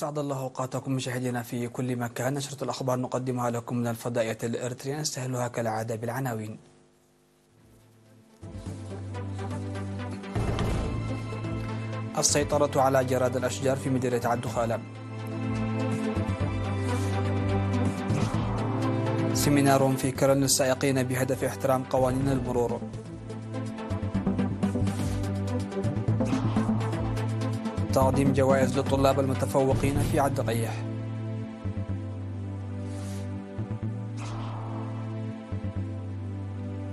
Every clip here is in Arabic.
أسعد الله أوقاتكم مشاهدينا في كل مكان نشرة الأخبار نقدمها لكم من الفضائية الإرترية نستهلها كالعادة بالعناوين السيطرة على جراد الأشجار في مديرية عبد سيمينار في كرن للسائقين بهدف احترام قوانين المرور تقديم جوائز للطلاب المتفوقين في عد قيح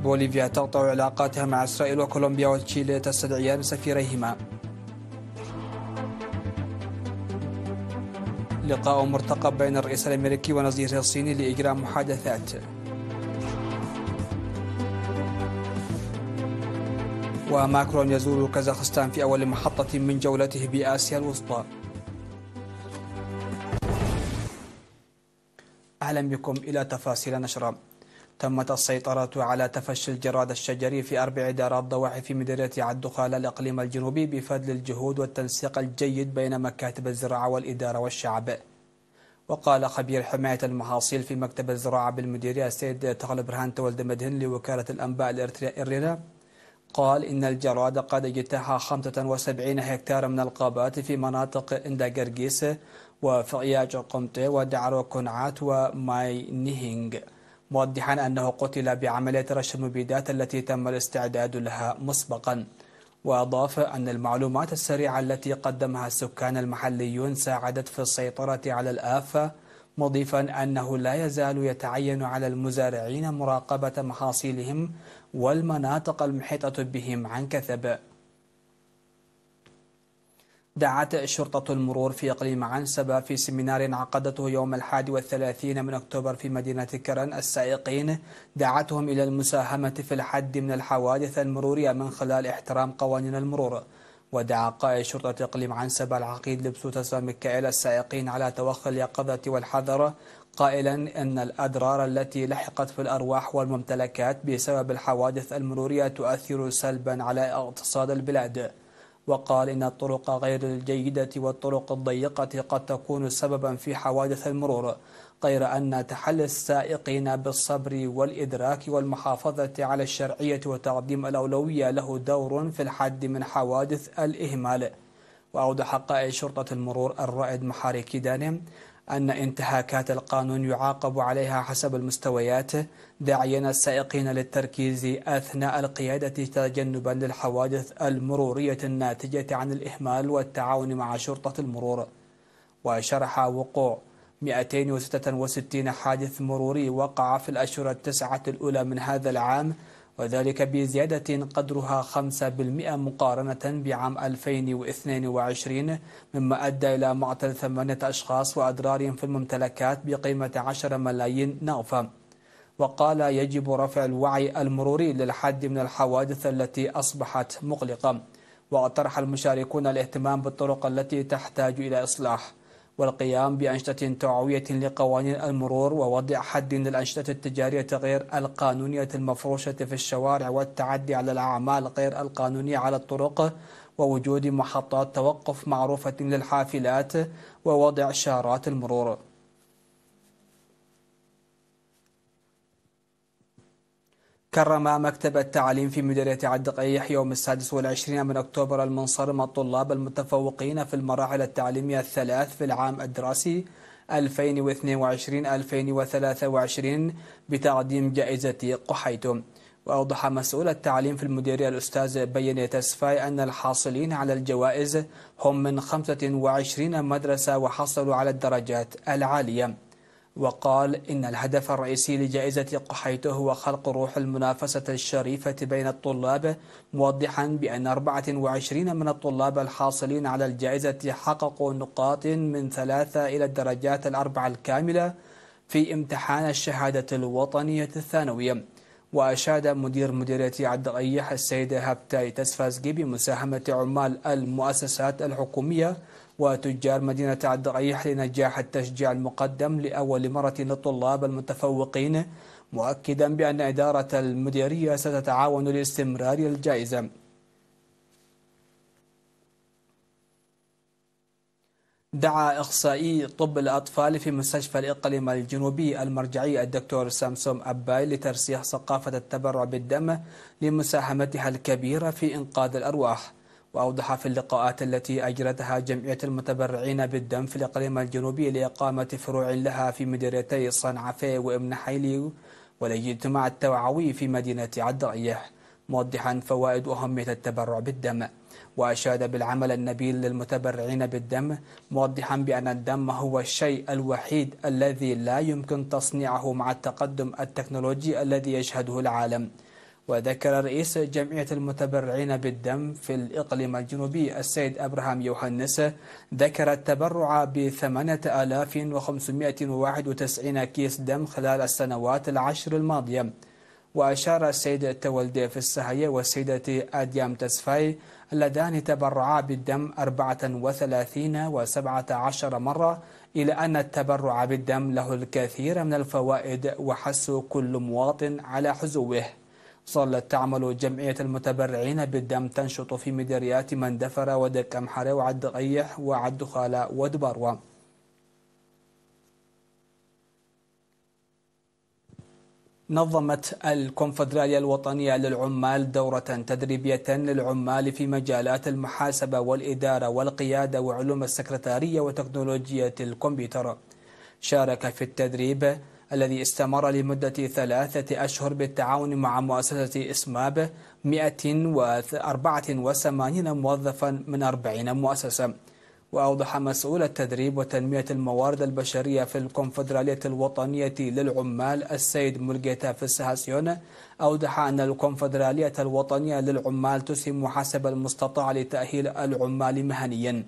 بوليفيا تقطع علاقاتها مع إسرائيل وكولومبيا وتشيلي تستدعيان سفيريهما لقاء مرتقب بين الرئيس الأمريكي ونظيره الصيني لإجراء محادثات وماكرون يزور كازاخستان في أول محطة من جولته بآسيا الوسطى أهلا بكم إلى تفاصيل نشرة تمت السيطرة على تفشي الجراد الشجري في أربع إدارات ضواحي في مديرية عدخال الإقليم الجنوبي بفضل الجهود والتنسيق الجيد بين مكاتب الزراعة والإدارة والشعب وقال خبير حماية المحاصيل في مكتب الزراعة بالمديرية السيد تغلب رهان تولد مدهن لوكالة الأنباء الإرينا قال إن الجراد قد اجتاح 75 هكتار من القابات في مناطق إنداجرجيس وفعياج قمطة ودعرو كنعات وماي نيهينج موضحا أنه قتل بعملية رش المبيدات التي تم الاستعداد لها مسبقا وأضاف أن المعلومات السريعة التي قدمها السكان المحليون ساعدت في السيطرة على الآفة مضيفا أنه لا يزال يتعين على المزارعين مراقبة محاصيلهم والمناطق المحيطة بهم عن كثب دعت شرطة المرور في إقليم عنسبة في سمينار عقدته يوم الحادي والثلاثين من أكتوبر في مدينة كرن السائقين دعتهم إلى المساهمة في الحد من الحوادث المرورية من خلال احترام قوانين المرور ودعا قائد شرطة إقليم عنسبة العقيد لبسوتة سان ميكائيل السائقين على توخي اليقظة والحذر قائلا أن الأضرار التي لحقت في الأرواح والممتلكات بسبب الحوادث المرورية تؤثر سلبا على اقتصاد البلاد وقال إن الطرق غير الجيدة والطرق الضيقة قد تكون سببا في حوادث المرور غير أن تحلي السائقين بالصبر والإدراك والمحافظة على الشرعية وتقديم الأولوية له دور في الحد من حوادث الإهمال وأوضح قائد شرطة المرور الرائد محاري كيداني أن انتهاكات القانون يعاقب عليها حسب المستويات داعيا السائقين للتركيز أثناء القيادة تجنبا للحوادث المرورية الناتجة عن الإهمال والتعاون مع شرطة المرور وشرح وقوع 266 حادث مروري وقع في الأشهر التسعة الأولى من هذا العام وذلك بزيادة قدرها 5% مقارنة بعام 2022 مما أدى إلى معتل ثمانية أشخاص وأضرارهم في الممتلكات بقيمة 10 ملايين نغفة وقال يجب رفع الوعي المروري للحد من الحوادث التي أصبحت مقلقة وطرح المشاركون الاهتمام بالطرق التي تحتاج إلى إصلاح والقيام بأنشطة توعوية لقوانين المرور ووضع حد للأنشطة التجارية غير القانونية المفروشة في الشوارع والتعدي على الأعمال غير القانونية على الطرق ووجود محطات توقف معروفة للحافلات ووضع شارات المرور كرم مكتب التعليم في مديرية عدقيح يوم السادس والعشرين من أكتوبر المنصرم الطلاب المتفوقين في المراحل التعليمية الثلاث في العام الدراسي 2022-2023 بتقديم جائزة قحيتم وأوضح مسؤول التعليم في المديرية الأستاذ بيني تسفاي أن الحاصلين على الجوائز هم من 25 مدرسة وحصلوا على الدرجات العالية وقال إن الهدف الرئيسي لجائزة قحيته هو خلق روح المنافسة الشريفة بين الطلاب موضحا بأن 24 من الطلاب الحاصلين على الجائزة حققوا نقاط من ثلاثة إلى الدرجات الأربعة الكاملة في امتحان الشهادة الوطنية الثانوية وأشاد مدير مديرية عدغيح السيدة هبتاي تسفازجي بمساهمة عمال المؤسسات الحكومية وتجار مدينة عبد الريح لنجاح التشجيع المقدم لأول مرة للطلاب المتفوقين مؤكدا بأن إدارة المديرية ستتعاون لاستمرار الجائزة دعا إخصائي طب الأطفال في مستشفى الإقليم الجنوبي المرجعي الدكتور سامسون أباي لترسيخ ثقافة التبرع بالدم لمساهمتها الكبيرة في إنقاذ الأرواح وأوضح في اللقاءات التي أجرتها جمعية المتبرعين بالدم في الإقليم الجنوبي لإقامة فروع لها في مديرتي صنعفي وإمن حيلي والاجتماع التوعوي في مدينة عدرية موضحا فوائد أهمية التبرع بالدم وأشاد بالعمل النبيل للمتبرعين بالدم موضحا بأن الدم هو الشيء الوحيد الذي لا يمكن تصنيعه مع التقدم التكنولوجي الذي يشهده العالم وذكر رئيس جمعية المتبرعين بالدم في الإقليم الجنوبي السيد أبراهام يوحنس ذكر التبرع ب 8591 كيس دم خلال السنوات العشر الماضية وأشار السيد تولدي في السهية والسيدة أديام تسفاي اللذان تبرعا بالدم 34 و 17 مرة إلى أن التبرع بالدم له الكثير من الفوائد وحث كل مواطن على حزوه ظلت تعمل جمعية المتبرعين بالدم تنشط في مديريات مندفرة ودك أمحرة وعد غيح وعد خالة ودبروة نظمت الكونفدرالية الوطنية للعمال دورة تدريبية للعمال في مجالات المحاسبة والإدارة والقيادة وعلوم السكرتارية وتكنولوجيا الكمبيوتر شارك في التدريب الذي استمر لمدة ثلاثة أشهر بالتعاون مع مؤسسة إسماب 184 موظفا من 40 مؤسسة وأوضح مسؤول التدريب وتنمية الموارد البشرية في الكونفدرالية الوطنية للعمال السيد ملقيتا السهاسيون أوضح أن الكونفدرالية الوطنية للعمال تسهم حسب المستطاع لتأهيل العمال مهنياً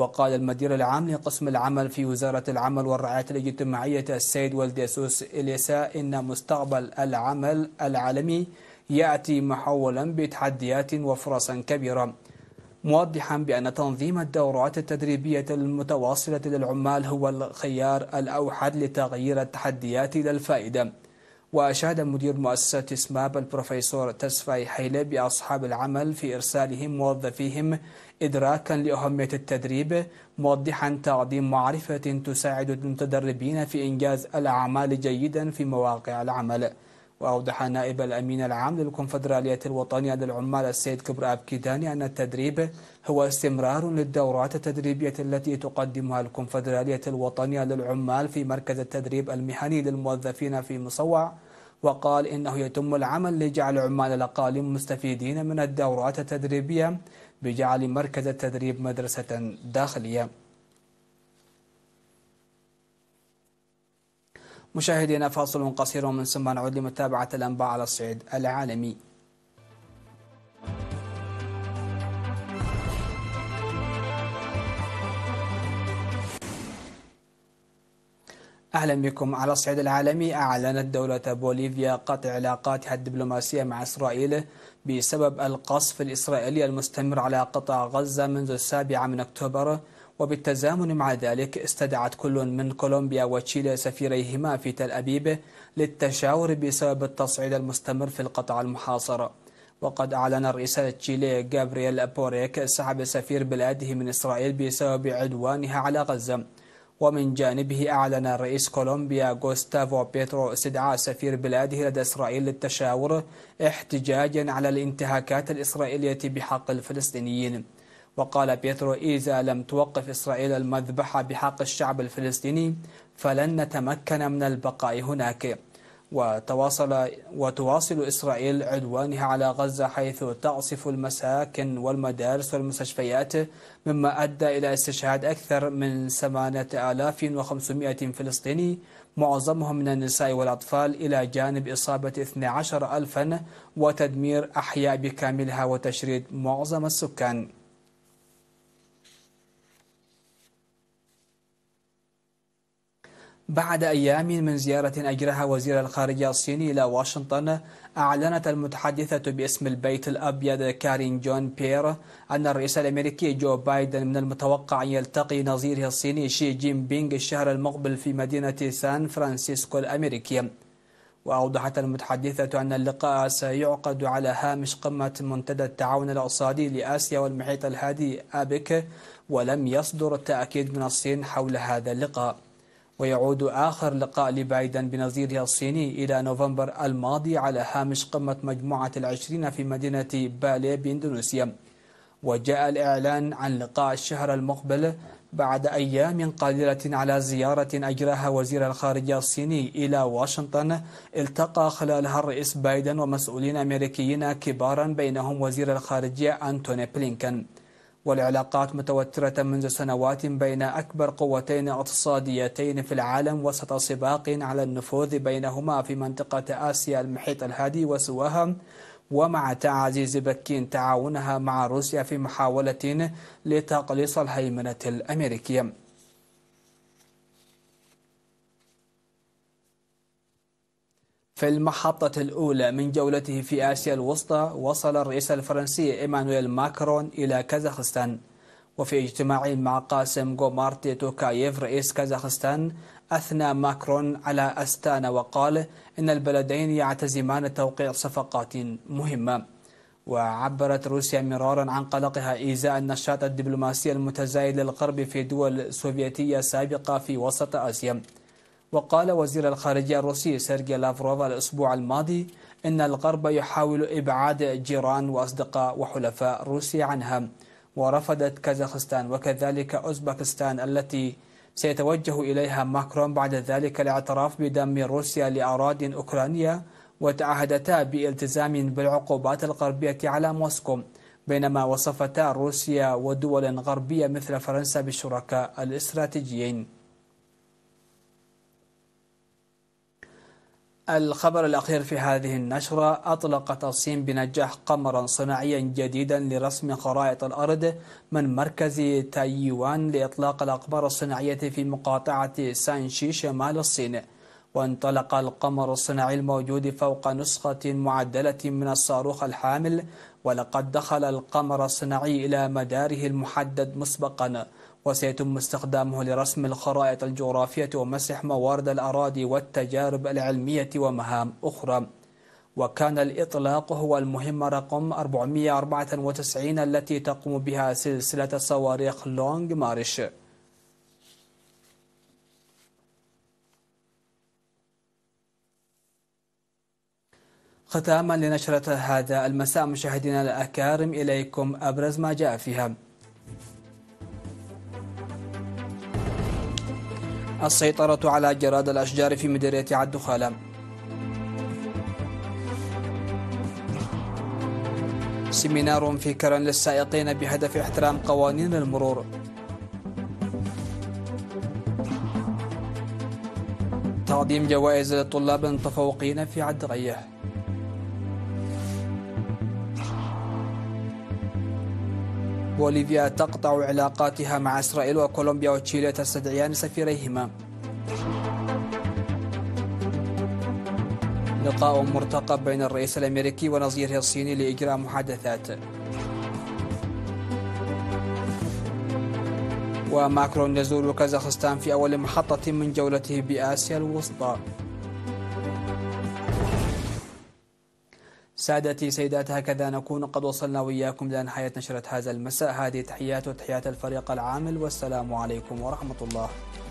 وقال المدير العام لقسم العمل في وزارة العمل والرعاية الاجتماعية السيد والديسوس إليسا إن مستقبل العمل العالمي يأتي محولا بتحديات وفرص كبيرة موضحا بأن تنظيم الدورات التدريبية المتواصلة للعمال هو الخيار الأوحد لتغيير التحديات إلى الفائدة وأشاد مدير مؤسسة سماب البروفيسور تسفاي حيلة بأصحاب العمل في إرسالهم موظفيهم إدراكا لأهمية التدريب موضحا تعظيم معرفة تساعد المتدربين في إنجاز الأعمال جيدا في مواقع العمل وأوضح نائب الأمين العام للكونفدرالية الوطنية للعمال السيد كبر أبكيداني أن التدريب هو استمرار للدورات التدريبية التي تقدمها الكونفدرالية الوطنية للعمال في مركز التدريب المهني للموظفين في مصوع وقال إنه يتم العمل لجعل عمال الأقاليم مستفيدين من الدورات التدريبية بجعل مركز التدريب مدرسة داخلية مشاهدينا فاصل قصير ومن ثم نعود لمتابعة الأنباء على الصعيد العالمي أهلا بكم على الصعيد العالمي أعلنت دولة بوليفيا قطع علاقاتها الدبلوماسية مع إسرائيل بسبب القصف الإسرائيلي المستمر على قطاع غزة منذ السابعة من أكتوبر وبالتزامن مع ذلك استدعت كل من كولومبيا وتشيلي سفيريهما في تل أبيب للتشاور بسبب التصعيد المستمر في القطاع المحاصر وقد أعلن رئيس تشيلي جابرييل بوريك سحب سفير بلاده من إسرائيل بسبب عدوانها على غزة ومن جانبه أعلن رئيس كولومبيا غوستافو بيترو استدعاء سفير بلاده لدى إسرائيل للتشاور احتجاجا على الانتهاكات الإسرائيلية بحق الفلسطينيين وقال بيترو إذا لم توقف إسرائيل المذبحة بحق الشعب الفلسطيني فلن نتمكن من البقاء هناك وتواصل وتواصل إسرائيل عدوانها على غزة حيث تعصف المساكن والمدارس والمستشفيات مما أدى إلى استشهاد أكثر من 8500 فلسطيني معظمهم من النساء والأطفال إلى جانب إصابة 12 ألفا وتدمير أحياء بكاملها وتشريد معظم السكان بعد أيام من زيارة أجرها وزير الخارجية الصيني إلى واشنطن أعلنت المتحدثة باسم البيت الأبيض كارين جون بير أن الرئيس الأمريكي جو بايدن من المتوقع أن يلتقي نظيره الصيني شي جين بينغ الشهر المقبل في مدينة سان فرانسيسكو الأمريكية وأوضحت المتحدثة أن اللقاء سيعقد على هامش قمة منتدى التعاون الاقتصادي لآسيا والمحيط الهادي أبك ولم يصدر التأكيد من الصين حول هذا اللقاء ويعود آخر لقاء لبايدن بنظيره الصيني إلى نوفمبر الماضي على هامش قمة مجموعة العشرين في مدينة بالي بإندونيسيا وجاء الإعلان عن لقاء الشهر المقبل بعد أيام قليلة على زيارة أجراها وزير الخارجية الصيني إلى واشنطن التقى خلالها الرئيس بايدن ومسؤولين أمريكيين كبارا بينهم وزير الخارجية أنتوني بلينكن والعلاقات متوترة منذ سنوات بين أكبر قوتين اقتصاديتين في العالم وسط سباق على النفوذ بينهما في منطقة آسيا المحيط الهادي وسواها ومع تعزيز بكين تعاونها مع روسيا في محاولة لتقليص الهيمنة الأمريكية في المحطة الأولى من جولته في آسيا الوسطى وصل الرئيس الفرنسي إيمانويل ماكرون إلى كازاخستان وفي اجتماع مع قاسم غومارتي توكايف رئيس كازاخستان أثنى ماكرون على أستانا وقال إن البلدين يعتزمان توقيع صفقات مهمة وعبرت روسيا مرارا عن قلقها إزاء النشاط الدبلوماسي المتزايد للغرب في دول سوفيتية سابقة في وسط آسيا وقال وزير الخارجية الروسي سيرجي لافروف الأسبوع الماضي إن الغرب يحاول إبعاد جيران وأصدقاء وحلفاء روسيا عنها ورفضت كازاخستان وكذلك أوزبكستان التي سيتوجه إليها ماكرون بعد ذلك الاعتراف بدم روسيا لأراضي أوكرانية وتعهدتا بالتزام بالعقوبات الغربية على موسكو بينما وصفتا روسيا ودول غربية مثل فرنسا بالشركاء الاستراتيجيين الخبر الأخير في هذه النشرة أطلقت الصين بنجاح قمرا صناعيا جديدا لرسم خرائط الأرض من مركز تايوان لإطلاق الأقمار الصناعية في مقاطعة سانشي شمال الصين وانطلق القمر الصناعي الموجود فوق نسخة معدلة من الصاروخ الحامل ولقد دخل القمر الصناعي إلى مداره المحدد مسبقا وسيتم استخدامه لرسم الخرائط الجغرافية ومسح موارد الأراضي والتجارب العلمية ومهام أخرى وكان الإطلاق هو المهمة رقم 494 التي تقوم بها سلسلة صواريخ لونج مارش ختاما لنشرة هذا المساء مشاهدينا الأكارم إليكم أبرز ما جاء فيها السيطرة على جراد الأشجار في مديرية عالدخالة سيمينار في كرن للسائقين بهدف احترام قوانين المرور تقديم جوائز للطلاب التفوقين في غيه بوليفيا تقطع علاقاتها مع إسرائيل وكولومبيا وتشيلي تستدعيان سفيريهما لقاء مرتقب بين الرئيس الأمريكي ونظيره الصيني لإجراء محادثات وماكرون يزور كازاخستان في أول محطة من جولته بآسيا الوسطى سادتي سيدات هكذا نكون قد وصلنا وياكم لأن حياة نشرة هذا المساء هذه تحيات وتحيات الفريق العامل والسلام عليكم ورحمة الله